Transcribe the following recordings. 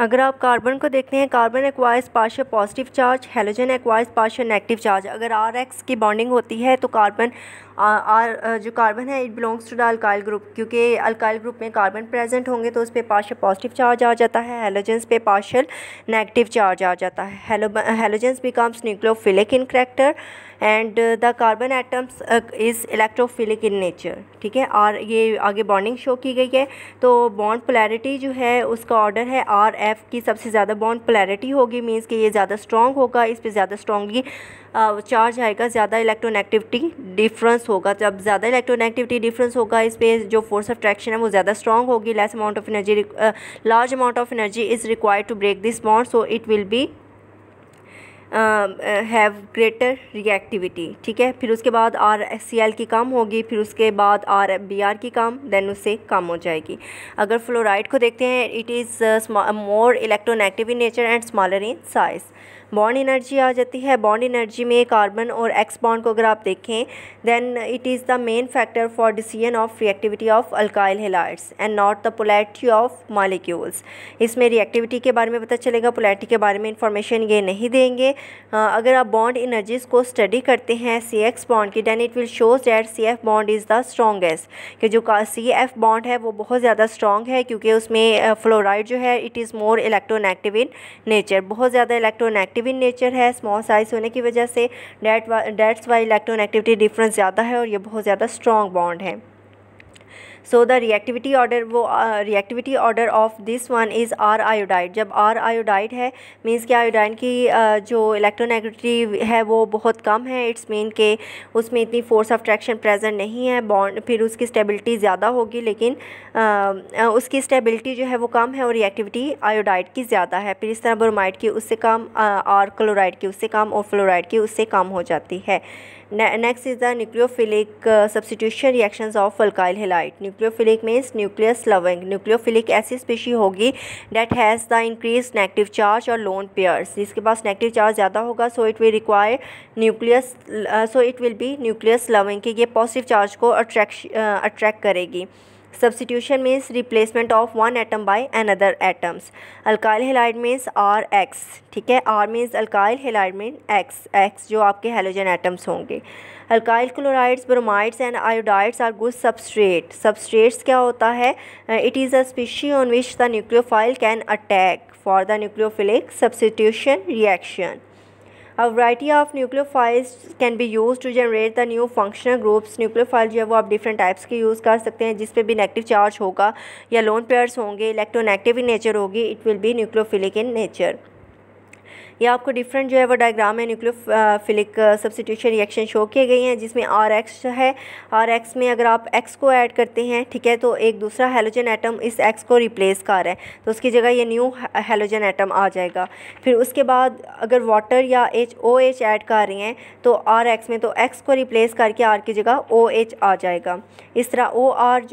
अगर आप कार्बन को देखते हैं carbon acquires partial positive charge halogen acquires partial negative charge अगर आर एक्स की बॉन्डिंग होती है तो कार्बन आर जो कार्बन है it belongs to the alkyl group क्योंकि अल्काइल ग्रुप में कार्बन प्रेजेंट होंगे तो उस पर पार्शल पॉजिटिव चार्ज आ जाता है हेलोजेंस पे पार्शल नेगेटिव चार्ज आ जाता है halogens becomes nucleophilic in character and the carbon atoms is electrophilic in nature ठीक है आर ये आगे बॉन्डिंग शो की गई है तो बॉन्ड पोलैरिटी जो है उसका ऑर्डर है आर एफ़ की सबसे ज़्यादा बॉन्ड पोलैरिटी होगी मीन्स कि ये ज़्यादा स्ट्रॉन्ग होगा इस पर ज़्यादा स्ट्रॉन्गली चार्ज आएगा ज़्यादा इलेक्ट्रोनेगेटिविटी डिफरेंस होगा जब ज़्यादा इलेक्ट्रोनेगेटिविटी डिफरेंस होगा इस पर जो फोर्स ऑफ ट्रैक्शन है वो ज़्यादा स्ट्रॉन्ग होगी less amount of energy large amount of energy is required to break this bond so it will be have greater reactivity ठीक है फिर उसके बाद आर एस सी एल की कम होगी फिर उसके बाद आर बी आर की कम देन उससे कम हो जाएगी अगर फ्लोराइड को देखते हैं it is more electronegative in nature and smaller in size bond energy आ जाती है बॉन्ड एनर्जी में कार्बन और एक्स बॉन्ड को अगर आप देखें then it is the main factor for decision of reactivity of alkyl halides and not the polarity of molecules इसमें रिएक्टिविटी के बारे में पता चलेगा पोलैरिटी के बारे में इंफॉर्मेशन ये नहीं देंगे अगर आप बॉन्ड इनर्जीज को स्टडी करते हैं सी एक्स बॉन्ड की then it will shows that C F bond is the strongest कि जो सी एफ बॉन्ड है वो बहुत ज़्यादा स्ट्रॉन्ग है क्योंकि उसमें फ्लोराइड जो है it is more active in nature बहुत ज़्यादा एक्टिव इन नेचर है स्मॉल साइज होने की वजह से that that's why activity difference ज़्यादा है और ये बहुत ज़्यादा स्ट्रॉन्ग बॉन्ड है सो द रिएक्टिविटी ऑर्डर वो reactivity order of this one is R iodide जब आर आयोडाइड है मीन्स कि आयोडाइन की uh, जो इलेक्ट्रोनेगेटिविटी है वो बहुत कम है इट्स मीन के उसमें इतनी फोर्स ऑफ ट्रैक्शन प्रेजेंट नहीं है बॉन्ड फिर उसकी स्टेबिलिटी ज़्यादा होगी लेकिन uh, uh उसकी स्टेबिलिटी जो है वो कम है और रिएक्टिविटी आयोडाइड की ज़्यादा है फिर इस तरह ब्रोमाइड की उससे कम आर uh, क्लोराइड की उससे कम और फ्लोराइड की उससे कम हो जाती है next is the nucleophilic substitution reactions of alkyl halide nucleophilic means nucleus loving nucleophilic ऐसी स्पीशी होगी that has the increase negative charge और लोन पेयर्स जिसके पास नेगेटिव चार्ज ज़्यादा होगा so it will require nucleus so it will be nucleus loving कि ये positive charge को अट्रैक्ट अट्रैक्ट uh, करेगी Substitution replacement of one atom by by atoms alkyl halide means R X ठीक है R means alkyl halide mean X X जो आपके halogen atoms होंगे alkyl chlorides bromides and iodides are good substrate substrates क्या होता है it is a species on which the nucleophile can attack for the nucleophilic substitution reaction a variety of nucleophiles can be use to generate the new functional groups nucleophile जो है वो आप different types के use कर सकते हैं जिसपे भी नेगेटिव चार्ज होगा या लोन पेयर्स होंगे इलेक्ट्रोनेगेटिव इन नेचर होगी it will be nucleophilic in nature ये आपको डिफरेंट जो है वो डायग्राम है nucleophilic substitution reaction show किए गए हैं जिसमें आर एक्स है आर एक्स में अगर आप एक्स को ऐड करते हैं ठीक है तो एक दूसरा हेलोजन एटम इस एक्स को रिप्लेस कर रहा है तो उसकी जगह ये न्यू हेलोजन एटम आ जाएगा फिर उसके बाद अगर वाटर या एच ओ एच ऐड कर रहे हैं तो आर एक्स में तो एक्स को रिप्लेस करके आर की जगह ओ एच आ जाएगा इस तरह O R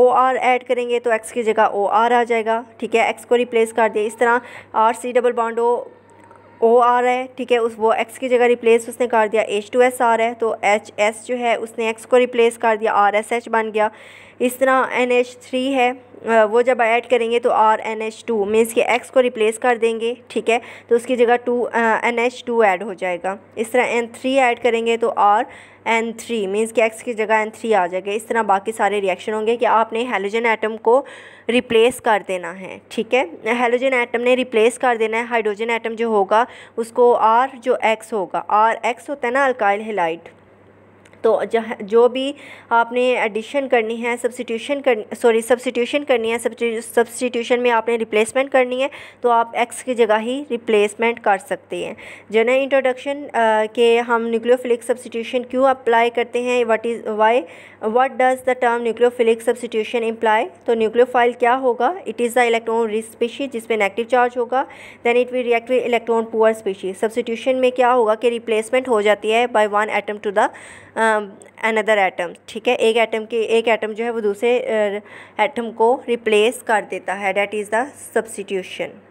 O R add करेंगे तो एक्स की जगह ओ आर आ जाएगा ठीक है एक्स को रिप्लेस कर दिया इस तरह R C double bond O O आ रहा है ठीक है उस वो एक्स की जगह रिप्लेस उसने कर दिया एच टू एस आ रहा है तो एच एस जो है उसने एक्स को रिप्लेस कर दिया आर एस एच बन गया इस तरह एन एच थ्री है वो जब ऐड करेंगे तो R N H two means कि एक्स को रिप्लेस कर देंगे ठीक है तो उसकी जगह two N H two add हो जाएगा इस तरह एन थ्री ऐड करेंगे तो आर एन थ्री मीन्स कि एक्स की जगह एन थ्री आ जाएगा इस तरह बाकी सारे रिएक्शन होंगे कि आपने हेलोजन एटम को रिप्लेस कर देना है ठीक है हेलोजन एटम ने रिप्लेस कर देना है हाइड्रोजन एटम जो होगा उसको आर जो एक्स होगा आर एक्स होता है ना अल्काइल हेलाइट तो जहाँ जो भी आपने एडिशन करनी है सब्सिट्यूशन कर सॉरी सब्सिट्यूशन करनी है सब्सटीट्यूशन में आपने रिप्लेसमेंट करनी है तो आप एक्स की जगह ही रिप्लेसमेंट कर सकते हैं जनरल इंट्रोडक्शन के हम न्यूक्लियोफिलिक सब्सिट्यूशन क्यों अप्लाई करते हैं what is why what does the term nucleophilic substitution imply तो न्यूक्लियोफाइल क्या होगा it is the electron rich species जिसमें नेगेटिव चार्ज होगा then it will react with electron poor species substitution में क्या होगा कि रिप्लेसमेंट हो जाती है by one atom to the another atom ठीक है एक एटम के एक एटम जो है वो दूसरे एटम को रिप्लेस कर देता है डैट इज़ द सब्सटीट्यूशन